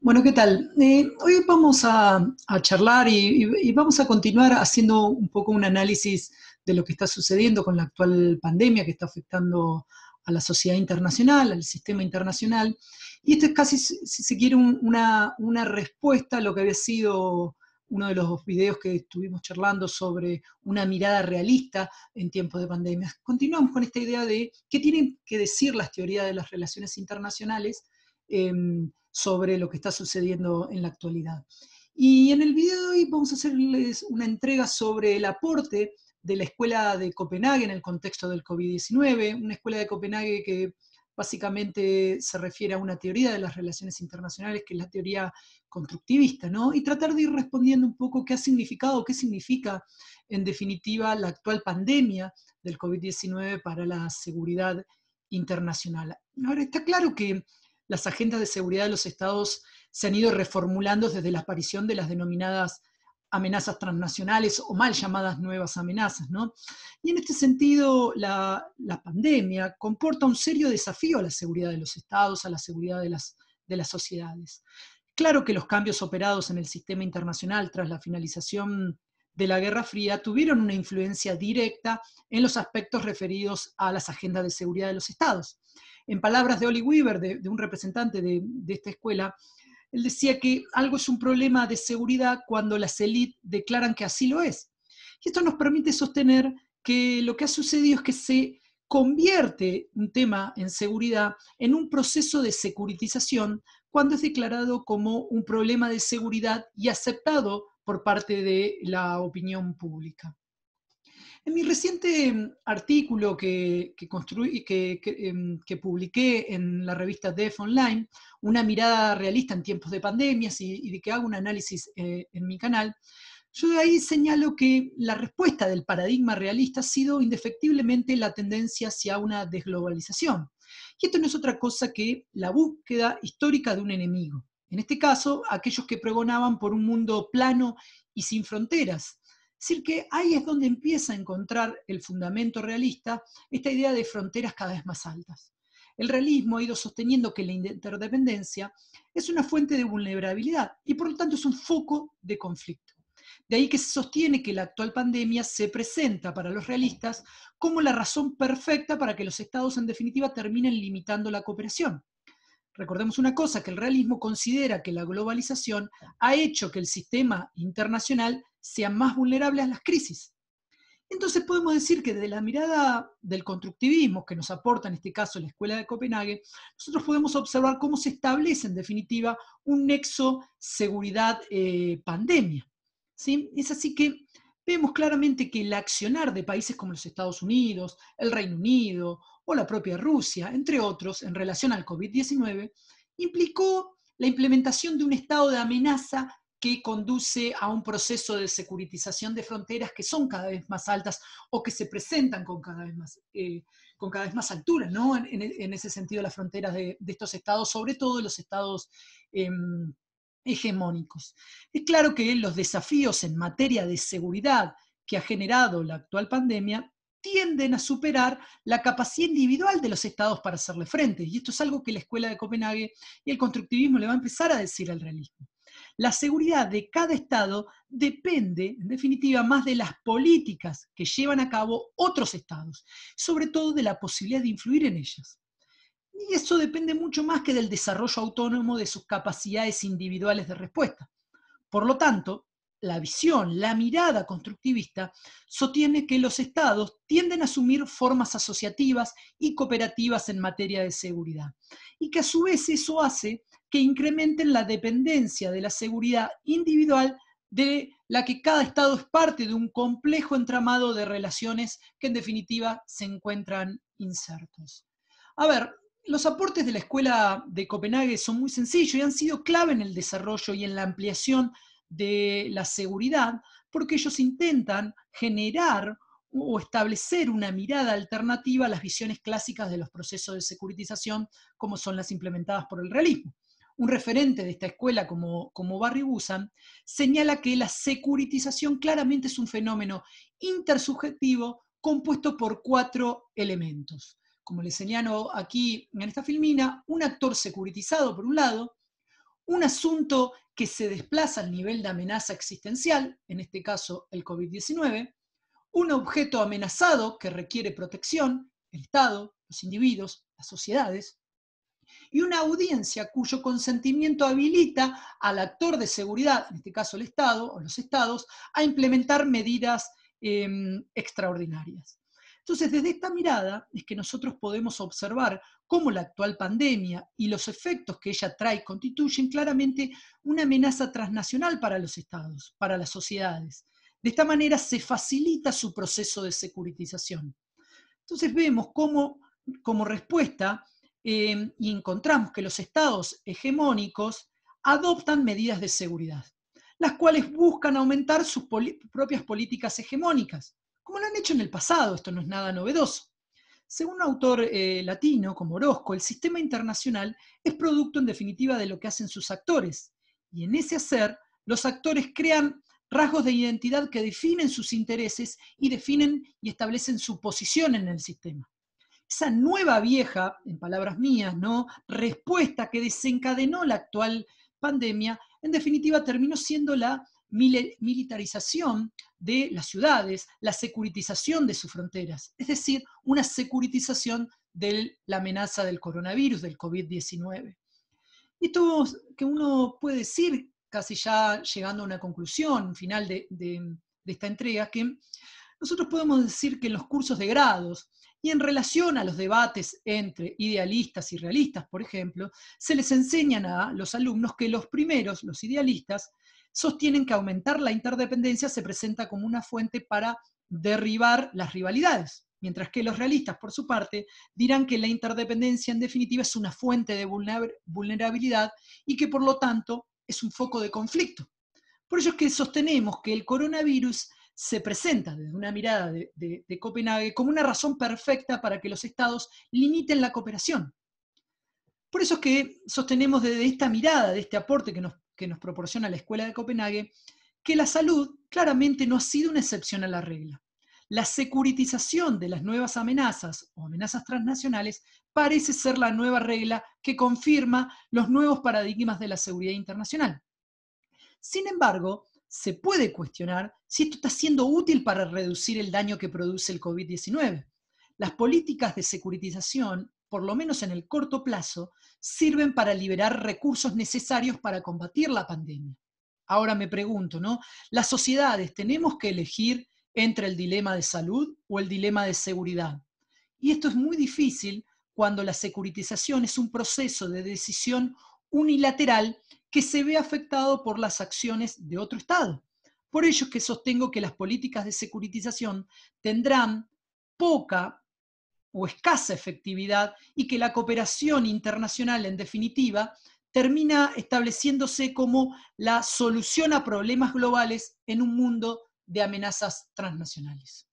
Bueno, ¿qué tal? Eh, hoy vamos a, charlar y, vamos a continuar haciendo un poco un análisis de lo que está sucediendo con la actual pandemia que está afectando a la sociedad internacional, al sistema internacional. Y esto es casi, si se quiere, una, una respuesta a lo que había sido uno de los videos que estuvimos charlando sobre una mirada realista en tiempos de pandemia. Continuamos con esta idea de qué tienen que decir las teorías de las relaciones internacionales. Em, sobre lo que está sucediendo en la actualidad. Y en el video de hoy vamos a hacerles una entrega sobre el aporte de la Escuela de Copenhague en el contexto del COVID-19, una Escuela de Copenhague que básicamente se refiere a una teoría de las relaciones internacionales, que es la teoría constructivista, ¿no? Y tratar de ir respondiendo un poco qué ha significado, qué significa, en definitiva, la actual pandemia del COVID-19 para la seguridad internacional. Ahora, está claro que las agendas de seguridad de los estados se han ido reformulando desde la aparición de las denominadas amenazas transnacionales o mal llamadas nuevas amenazas. Y en este sentido, la, pandemia comporta un serio desafío a la seguridad de los estados, a la seguridad de las sociedades. Claro que los cambios operados en el sistema internacional tras la finalización de la Guerra Fría tuvieron una influencia directa en los aspectos referidos a las agendas de seguridad de los estados. En palabras de Oli Weaver, de, un representante de, de esta escuela, él decía que algo es un problema de seguridad cuando las élites declaran que así lo es. Y esto nos permite sostener que lo que ha sucedido es que se convierte un tema en seguridad en un proceso de securitización cuando es declarado como un problema de seguridad y aceptado por parte de la opinión pública. En mi reciente em, artículo que, construí, que, em, que, publiqué en la revista DEF Online, una mirada realista en tiempos de pandemias y, de que hago un análisis eh, en mi canal, yo de ahí señalo que la respuesta del paradigma realista ha sido indefectiblemente la tendencia hacia una desglobalización. Y esto no es otra cosa que la búsqueda histórica de un enemigo. En este caso, aquellos que pregonaban por un mundo plano y sin fronteras, es decir, que ahí es donde empieza a encontrar el fundamento realista esta idea de fronteras cada vez más altas. El realismo ha ido sosteniendo que la interdependencia es una fuente de vulnerabilidad y por lo tanto es un foco de conflicto. De ahí que se sostiene que la actual pandemia se presenta para los realistas como la razón perfecta para que los estados en definitiva terminen limitando la cooperación. Recordemos una cosa, que el realismo considera que la globalización ha hecho que el sistema internacional sean más vulnerables a las crisis. Entonces podemos decir que desde la mirada del constructivismo que nos aporta en este caso la Escuela de Copenhague, nosotros podemos observar cómo se establece en definitiva un nexo seguridad-pandemia. ¿sí? Es así que vemos claramente que el accionar de países como los Estados Unidos, el Reino Unido o la propia Rusia, entre otros, en relación al COVID-19, implicó la implementación de un estado de amenaza que conduce a un proceso de securitización de fronteras que son cada vez más altas o que se presentan con cada vez más, eh, con cada vez más altura, ¿no? En, ese sentido, las fronteras de, estos estados, sobre todo los estados em, hegemónicos. Es claro que los desafíos en materia de seguridad que ha generado la actual pandemia tienden a superar la capacidad individual de los estados para hacerle frente. Y esto es algo que la Escuela de Copenhague y el constructivismo le va a empezar a decir al realismo la seguridad de cada Estado depende, en definitiva, más de las políticas que llevan a cabo otros Estados, sobre todo de la posibilidad de influir en ellas. Y eso depende mucho más que del desarrollo autónomo de sus capacidades individuales de respuesta. Por lo tanto, la visión, la mirada constructivista, sostiene que los estados tienden a asumir formas asociativas y cooperativas en materia de seguridad, y que a su vez eso hace que incrementen la dependencia de la seguridad individual de la que cada estado es parte de un complejo entramado de relaciones que en definitiva se encuentran insertos. A ver, los aportes de la Escuela de Copenhague son muy sencillos y han sido clave en el desarrollo y en la ampliación de la seguridad, porque ellos intentan generar o establecer una mirada alternativa a las visiones clásicas de los procesos de securitización, como son las implementadas por el realismo. Un referente de esta escuela como, Barry Busan señala que la securitización claramente es un fenómeno intersubjetivo compuesto por cuatro elementos. Como le señalo aquí en esta filmina, un actor securitizado por un lado, un asunto que se desplaza al nivel de amenaza existencial, en este caso el COVID-19, un objeto amenazado que requiere protección, el Estado, los individuos, las sociedades, y una audiencia cuyo consentimiento habilita al actor de seguridad, en este caso el Estado o los estados, a implementar medidas em, extraordinarias. Entonces, desde esta mirada es que nosotros podemos observar cómo la actual pandemia y los efectos que ella trae constituyen claramente una amenaza transnacional para los estados, para las sociedades. De esta manera se facilita su proceso de securitización. Entonces vemos cómo, como respuesta, em, y encontramos que los estados hegemónicos adoptan medidas de seguridad, las cuales buscan aumentar sus propias políticas hegemónicas, como lo han hecho en el pasado, esto no es nada novedoso. Según un autor eh, latino como Orozco, el sistema internacional es producto en definitiva de lo que hacen sus actores, y en ese hacer los actores crean rasgos de identidad que definen sus intereses y definen y establecen su posición en el sistema. Esa nueva vieja, en palabras mías, ¿no? respuesta que desencadenó la actual pandemia, en definitiva terminó siendo la militarización de las ciudades, la securitización de sus fronteras, es decir, una securitización de la amenaza del coronavirus, del COVID-19. Y Esto que uno puede decir, casi ya llegando a una conclusión final de, de esta entrega, que nosotros podemos decir que en los cursos de grados y en relación a los debates entre idealistas y realistas, por ejemplo, se les enseñan a los alumnos que los primeros, los idealistas, sostienen que aumentar la interdependencia se presenta como una fuente para derribar las rivalidades, mientras que los realistas, por su parte, dirán que la interdependencia en definitiva es una fuente de vulnerabilidad y que por lo tanto es un foco de conflicto. Por eso es que sostenemos que el coronavirus se presenta desde una mirada de, de Copenhague como una razón perfecta para que los estados limiten la cooperación. Por eso es que sostenemos desde esta mirada, de este aporte que nos que nos proporciona la Escuela de Copenhague, que la salud claramente no ha sido una excepción a la regla. La securitización de las nuevas amenazas o amenazas transnacionales parece ser la nueva regla que confirma los nuevos paradigmas de la seguridad internacional. Sin embargo, se puede cuestionar si esto está siendo útil para reducir el daño que produce el COVID-19. Las políticas de securitización por lo menos en el corto plazo, sirven para liberar recursos necesarios para combatir la pandemia. Ahora me pregunto, ¿no? Las sociedades tenemos que elegir entre el dilema de salud o el dilema de seguridad. Y esto es muy difícil cuando la securitización es un proceso de decisión unilateral que se ve afectado por las acciones de otro Estado. Por ello es que sostengo que las políticas de securitización tendrán poca o escasa efectividad y que la cooperación internacional, en definitiva, termina estableciéndose como la solución a problemas globales en un mundo de amenazas transnacionales.